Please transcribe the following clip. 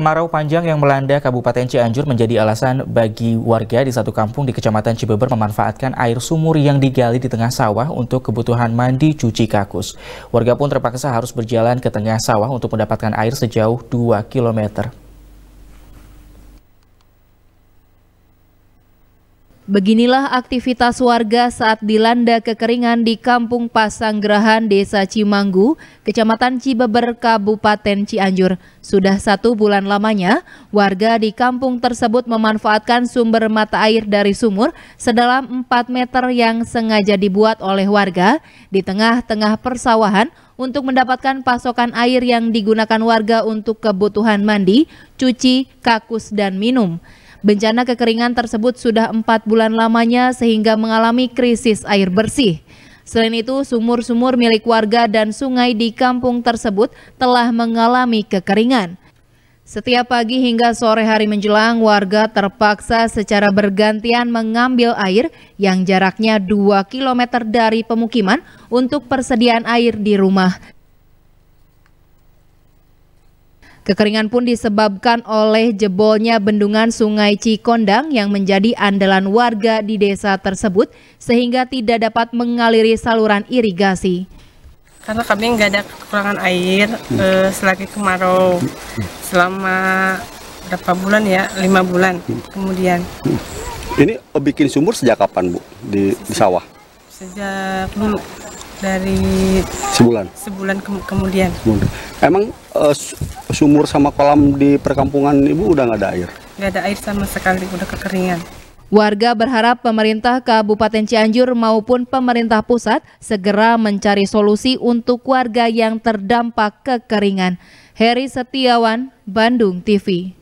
Kemarau panjang yang melanda Kabupaten Cianjur menjadi alasan bagi warga di satu kampung di Kecamatan Cibeber memanfaatkan air sumur yang digali di tengah sawah untuk kebutuhan mandi cuci kakus. Warga pun terpaksa harus berjalan ke tengah sawah untuk mendapatkan air sejauh 2 kilometer. Beginilah aktivitas warga saat dilanda kekeringan di Kampung Pasanggerahan Desa Cimanggu, Kecamatan Cibeber, Kabupaten Cianjur. Sudah satu bulan lamanya, warga di kampung tersebut memanfaatkan sumber mata air dari sumur sedalam 4 meter yang sengaja dibuat oleh warga di tengah-tengah persawahan untuk mendapatkan pasokan air yang digunakan warga untuk kebutuhan mandi, cuci, kakus, dan minum. Bencana kekeringan tersebut sudah empat bulan lamanya sehingga mengalami krisis air bersih. Selain itu, sumur-sumur milik warga dan sungai di kampung tersebut telah mengalami kekeringan. Setiap pagi hingga sore hari menjelang, warga terpaksa secara bergantian mengambil air yang jaraknya 2 km dari pemukiman untuk persediaan air di rumah Kekeringan pun disebabkan oleh jebolnya bendungan Sungai Cikondang yang menjadi andalan warga di desa tersebut sehingga tidak dapat mengaliri saluran irigasi. Karena kami nggak ada kekurangan air eh, selagi kemarau selama berapa bulan ya lima bulan kemudian. Ini bikin sumur sejak kapan bu di, di sawah? Sejak dulu dari sebulan. Sebulan ke kemudian. Emang eh, sumur sama kolam di perkampungan ibu udah nggak ada air? Nggak ada air sama sekali, udah kekeringan. Warga berharap pemerintah Kabupaten Cianjur maupun pemerintah pusat segera mencari solusi untuk warga yang terdampak kekeringan. Heri Setiawan, Bandung TV.